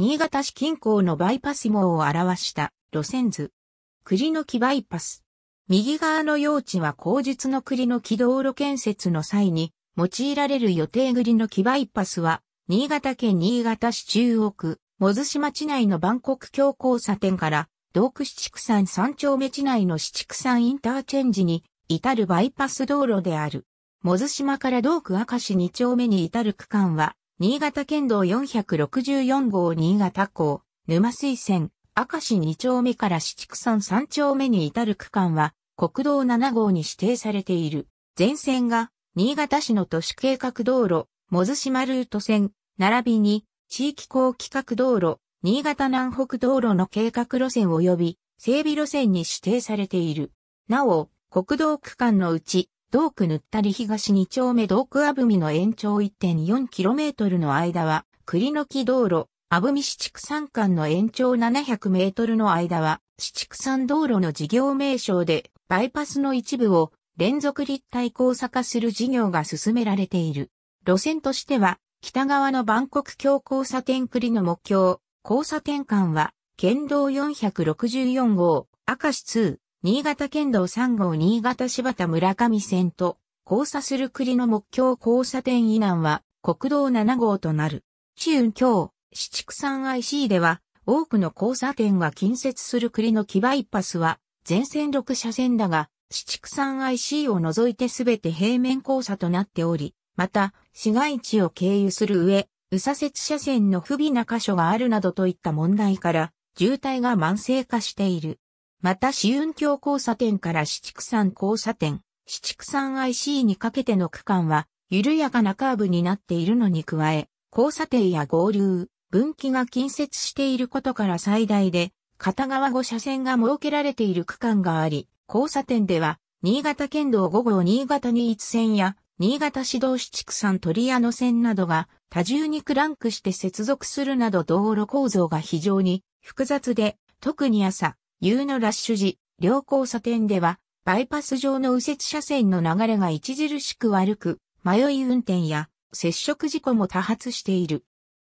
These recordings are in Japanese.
新潟市近郊のバイパス網を表した路線図。栗の木バイパス。右側の用地は後日の栗の木道路建設の際に用いられる予定栗の木バイパスは、新潟県新潟市中央区、もずし町内の万国橋交差点から、道区七区山三丁目地内の七区山インターチェンジに至るバイパス道路である。もず島から道区赤市二丁目に至る区間は、新潟県道464号新潟港、沼水線、明石2丁目から市畜山3丁目に至る区間は、国道7号に指定されている。全線が、新潟市の都市計画道路、もずしまルート線、並びに、地域公規格道路、新潟南北道路の計画路線及び、整備路線に指定されている。なお、国道区間のうち、道区塗ったり東2丁目道区あぶみの延長 1.4km の間は、栗の木道路、あぶみ市畜産間の延長 700m の間は、市畜産道路の事業名称で、バイパスの一部を連続立体交差化する事業が進められている。路線としては、北側の万国橋交差点栗の目標、交差点間は、県道464号、明石2、新潟県道3号新潟柴田村上線と交差する栗の目標交差点以南は国道7号となる。市運橋、市畜産 IC では多くの交差点が近接する栗の木バイパスは全線6車線だが、市畜産 IC を除いてすべて平面交差となっており、また市街地を経由する上、右左折車線の不備な箇所があるなどといった問題から、渋滞が慢性化している。また市運橋交差点から七畜山交差点、七畜山 IC にかけての区間は、緩やかなカーブになっているのに加え、交差点や合流、分岐が近接していることから最大で、片側5車線が設けられている区間があり、交差点では、新潟県道5号新潟に一線や、新潟市道七畜山鳥屋の線などが、多重にクランクして接続するなど道路構造が非常に複雑で、特に朝、U のラッシュ時、両交差点では、バイパス上の右折車線の流れが著しく悪く、迷い運転や接触事故も多発している。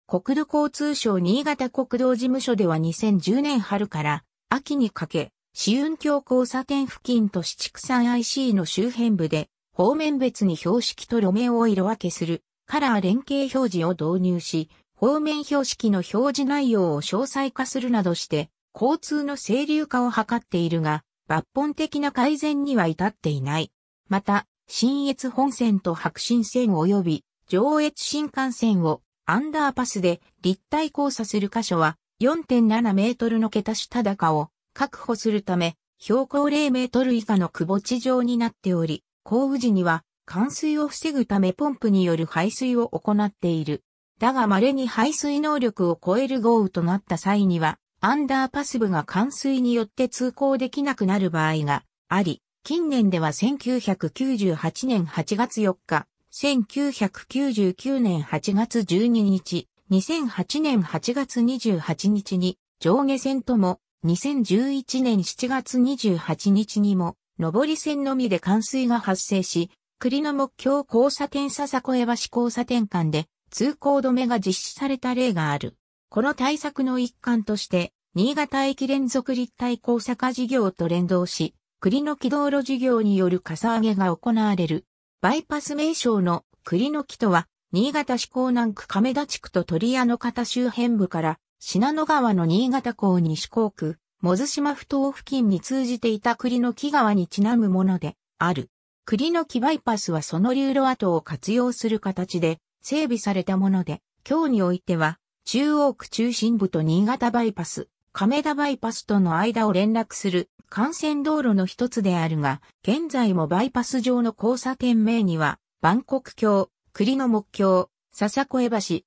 国土交通省新潟国道事務所では2010年春から秋にかけ、市運橋交差点付近と市畜産 IC の周辺部で、方面別に標識と路面を色分けするカラー連携表示を導入し、方面標識の表示内容を詳細化するなどして、交通の清流化を図っているが、抜本的な改善には至っていない。また、新越本線と白新線及び上越新幹線をアンダーパスで立体交差する箇所は4.7メートルの桁下高を確保するため標高0メートル以下の窪地上になっており、降雨時には冠水を防ぐためポンプによる排水を行っている。だが稀に排水能力を超える豪雨となった際にはアンダーパス部が冠水によって通行できなくなる場合があり、近年では1998年8月4日、1999年8月12日、2008年8月28日に上下線とも、2011年7月28日にも、上り線のみで冠水が発生し、栗の目標交差点笹小江橋交差点間で通行止めが実施された例がある。この対策の一環として、新潟駅連続立体交差化事業と連動し、栗の木道路事業によるかさ上げが行われる。バイパス名称の栗の木とは、新潟市港南区亀田地区と鳥屋の方周辺部から、信濃川の新潟港西港区、もず島ふ島付近に通じていた栗の木川にちなむもので、ある。栗の木バイパスはその流路跡を活用する形で、整備されたもので、今日においては、中央区中心部と新潟バイパス、亀田バイパスとの間を連絡する幹線道路の一つであるが、現在もバイパス上の交差点名には、万国橋、栗の木橋、笹越橋、紫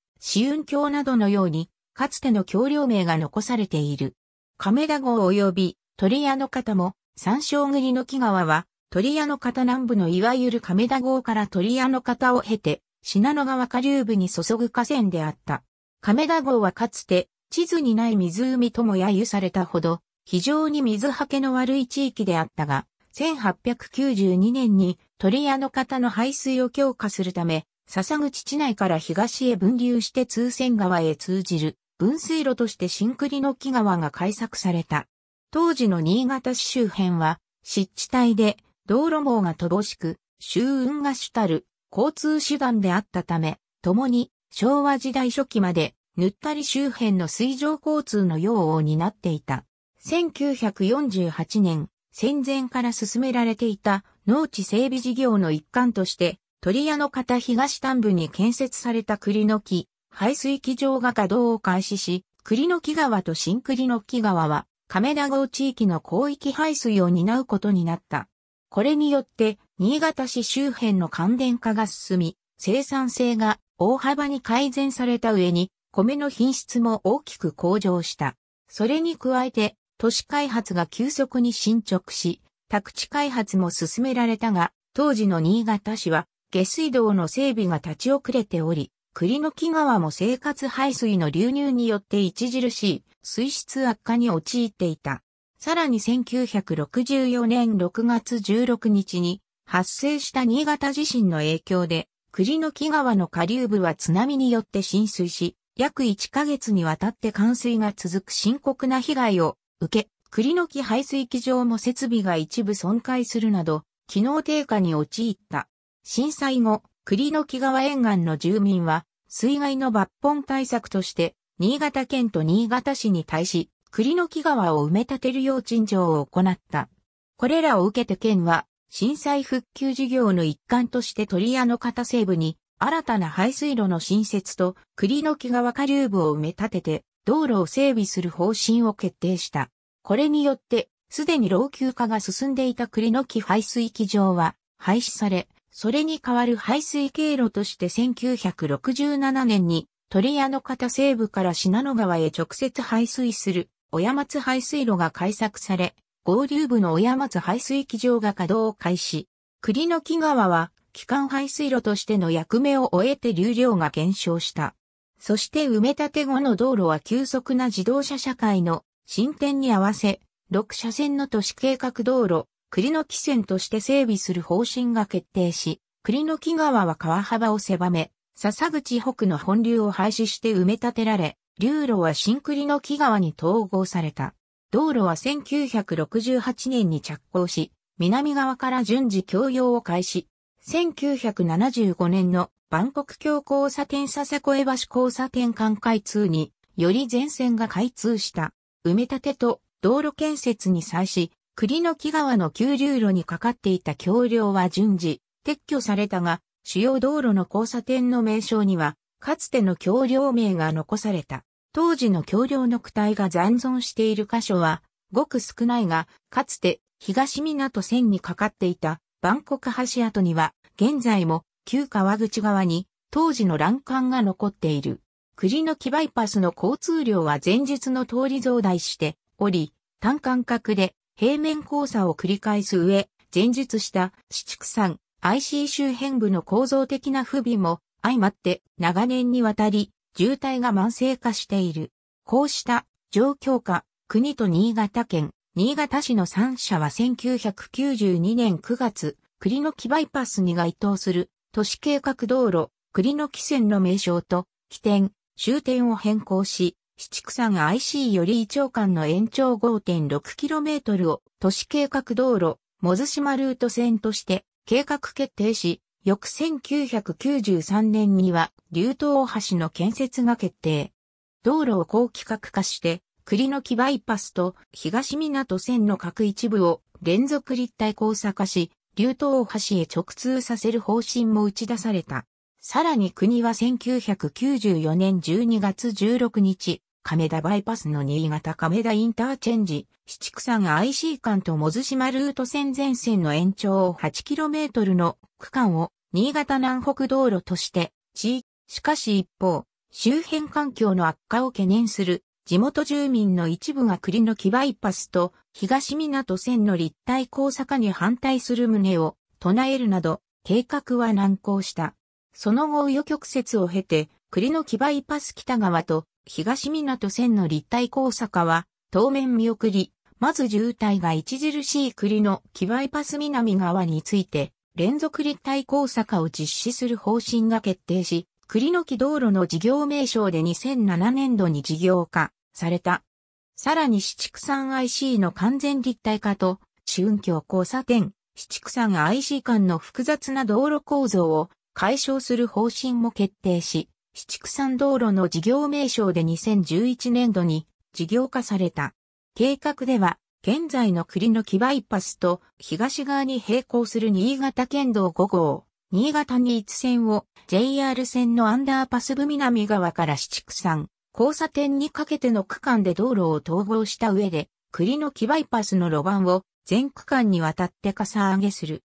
雲橋などのように、かつての橋梁名が残されている。亀田号及び鳥屋の方も、三椒栗の木川は、鳥屋の方南部のいわゆる亀田号から鳥屋の方を経て、信濃川下流部に注ぐ河川であった。亀田号はかつて地図にない湖とも揶揄されたほど非常に水はけの悪い地域であったが、1892年に鳥屋の方の排水を強化するため、笹口地内から東へ分流して通船川へ通じる分水路として新栗の木川が開削された。当時の新潟市周辺は湿地帯で道路網が乏しく、周運が主たる交通手段であったため、共に昭和時代初期まで、ぬったり周辺の水上交通の用を担っていた。1948年、戦前から進められていた農地整備事業の一環として、鳥屋の片東端部に建設された栗の木、排水機場が稼働を開始し、栗の木川と新栗の木川は、亀田郷地域の広域排水を担うことになった。これによって、新潟市周辺の乾電化が進み、生産性が大幅に改善された上に、米の品質も大きく向上した。それに加えて、都市開発が急速に進捗し、宅地開発も進められたが、当時の新潟市は下水道の整備が立ち遅れており、栗の木川も生活排水の流入によって著しい水質悪化に陥っていた。さらに1964年6月16日に発生した新潟地震の影響で栗の木川の下流部は津波によって浸水し、約1ヶ月にわたって冠水が続く深刻な被害を受け、栗の木排水機場も設備が一部損壊するなど、機能低下に陥った。震災後、栗の木川沿岸の住民は、水害の抜本対策として、新潟県と新潟市に対し、栗の木川を埋め立てる用陳情を行った。これらを受けて県は、震災復旧事業の一環として鳥屋の片西部に新たな排水路の新設と栗の木川下流部を埋め立てて道路を整備する方針を決定した。これによって、すでに老朽化が進んでいた栗の木排水機場は廃止され、それに代わる排水経路として1967年に鳥屋の片西部から信濃川へ直接排水する小山津排水路が開削され、合流部の親松排水機場が稼働を開始。栗の木川は、基幹排水路としての役目を終えて流量が減少した。そして埋め立て後の道路は急速な自動車社会の進展に合わせ、6車線の都市計画道路、栗の木線として整備する方針が決定し、栗の木川は川幅を狭め、笹口北の本流を廃止して埋め立てられ、流路は新栗の木川に統合された。道路は1968年に着工し、南側から順次供用を開始。1975年の万国橋交差点佐世越江橋交差点間開通により全線が開通した。埋め立てと道路建設に際し、栗の木川の急流路にかかっていた橋梁は順次撤去されたが、主要道路の交差点の名称には、かつての橋梁名が残された。当時の橋梁の躯体が残存している箇所は、ごく少ないが、かつて東港線にかかっていた万国橋跡には、現在も旧川口側に当時の欄干が残っている。栗の木バイパスの交通量は前日の通り増大しており、単間隔で平面交差を繰り返す上、前述した四畜産 IC 周辺部の構造的な不備も相まって長年にわたり渋滞が慢性化している。こうした状況下、国と新潟県、新潟市の3社は1992年9月、栗の木バイパスに該当する都市計画道路、栗の木線の名称と起点、終点を変更し、七草が IC より一長間の延長 5.6km を都市計画道路、もずしまルート線として計画決定し、翌1993年には、竜頭大橋の建設が決定。道路を高規格化して、栗の木バイパスと東港線の各一部を連続立体交差化し、竜頭大橋へ直通させる方針も打ち出された。さらに国は1994年12月16日、亀田バイパスの新潟亀田インターチェンジ、七草が IC 間ともずしまルート線前線の延長を 8km の区間を新潟南北道路として地しかし一方、周辺環境の悪化を懸念する地元住民の一部が栗の木バイパスと東港線の立体交差化に反対する旨を唱えるなど計画は難航した。その後右曲折を経て、栗の木バイパス北側と東港線の立体交差化は、当面見送り、まず渋滞が著しい栗の木バイパス南側について、連続立体交差化を実施する方針が決定し、栗の木道路の事業名称で2007年度に事業化された。さらに四畜産 IC の完全立体化と、春橋交差点、四畜産 IC 間の複雑な道路構造を解消する方針も決定し、四畜産道路の事業名称で2011年度に事業化された。計画では、現在の栗の木バイパスと東側に並行する新潟県道5号、新潟に一線を JR 線のアンダーパス部南側から四畜産、交差点にかけての区間で道路を統合した上で、栗の木バイパスの路盤を全区間にわたってかさ上げする。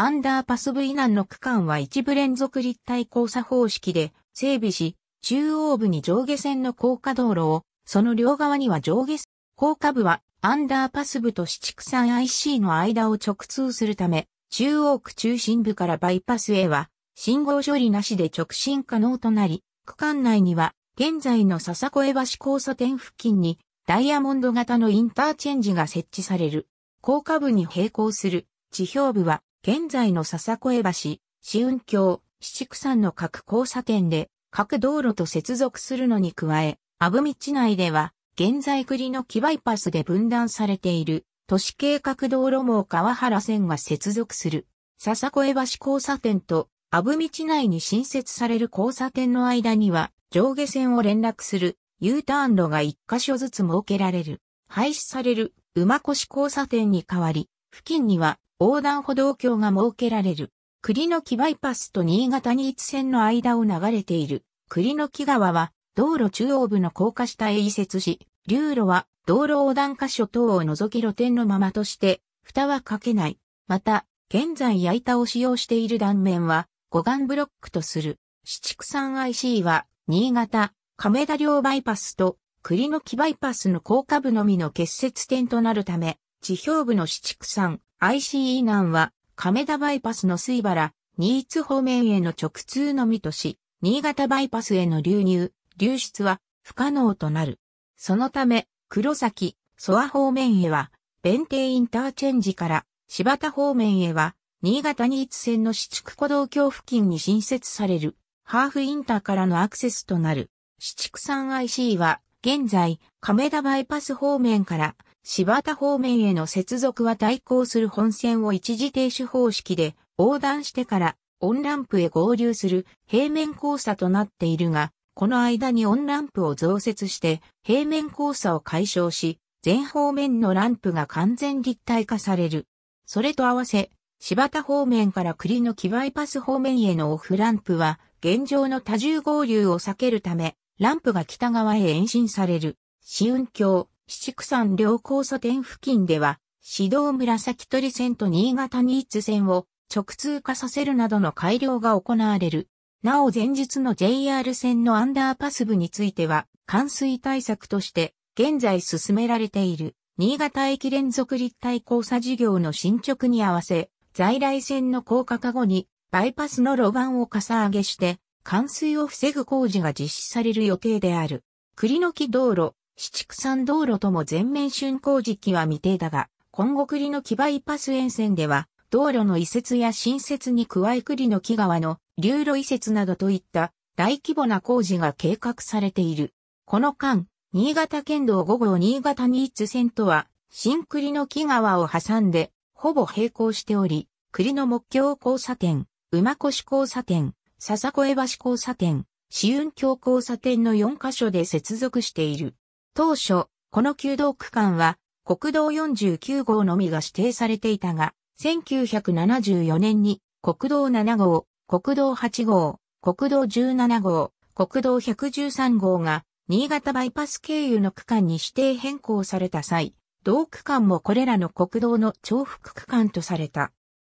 アンダーパス部以南の区間は一部連続立体交差方式で整備し、中央部に上下線の高架道路を、その両側には上下線、高架部はアンダーパス部と市畜産 IC の間を直通するため、中央区中心部からバイパスへは、信号処理なしで直進可能となり、区間内には、現在の笹越橋交差点付近に、ダイヤモンド型のインターチェンジが設置される。高架部に並行する地表部は現在の笹越橋、紫雲峡、七畜山の各交差点で各道路と接続するのに加え、阿武道内では、現在栗の木バイパスで分断されている、都市計画道路網川原線が接続する、笹越橋交差点と、阿武道内に新設される交差点の間には、上下線を連絡する U ターン路が一箇所ずつ設けられる。廃止される馬越交差点に代わり、付近には横断歩道橋が設けられる。栗の木バイパスと新潟に一線の間を流れている栗の木川は道路中央部の高架下へ移設し、流路は道路横断箇所等を除き露天のままとして蓋はかけない。また、現在焼いたを使用している断面は護岸ブロックとする。四畜産 IC は新潟、亀田両バイパスと栗の木バイパスの高架部のみの結節点となるため、地表部の四畜産 ICE 南は、亀田バイパスの水原、新津方面への直通のみとし、新潟バイパスへの流入、流出は不可能となる。そのため、黒崎、蘇我方面へは、弁定インターチェンジから柴田方面へは、新潟新津線の四畜古道橋付近に新設される、ハーフインターからのアクセスとなる。四畜産 i c は、現在、亀田バイパス方面から柴田方面への接続は対抗する本線を一時停止方式で横断してからオンランプへ合流する平面交差となっているが、この間にオンランプを増設して平面交差を解消し、全方面のランプが完全立体化される。それと合わせ、柴田方面から栗の木バイパス方面へのオフランプは、現状の多重合流を避けるため、ランプが北側へ延伸される。試運橋、七九山両交差点付近では、指導紫鳥線と新潟新津線を直通化させるなどの改良が行われる。なお前日の JR 線のアンダーパス部については、冠水対策として、現在進められている、新潟駅連続立体交差事業の進捗に合わせ、在来線の高架化後に、バイパスの路盤をかさ上げして、冠水を防ぐ工事が実施される予定である。栗の木道路、七畜山道路とも全面竣工時期は未定だが、今後栗の木バイパス沿線では、道路の移設や新設に加え栗の木川の流路移設などといった大規模な工事が計画されている。この間、新潟県道5号新潟新津線とは、新栗の木川を挟んで、ほぼ並行しており、栗の木橋交差点、馬越交差点、笹越橋交差点、紫雲橋交差点の4カ所で接続している。当初、この旧道区間は国道49号のみが指定されていたが、1974年に国道7号、国道8号、国道17号、国道113号が新潟バイパス経由の区間に指定変更された際、同区間もこれらの国道の重複区間とされた。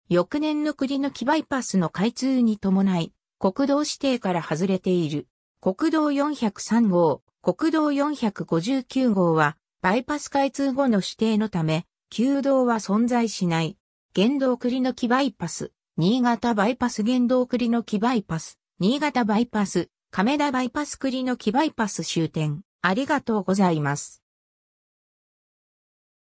翌年の国の木バイパスの開通に伴い、国道指定から外れている。国道403号、国道459号は、バイパス開通後の指定のため、旧道は存在しない。原道栗の木バイパス、新潟バイパス原道栗の木バイパス、新潟バイパス、亀田バイパス栗の木バイパス終点。ありがとうございます。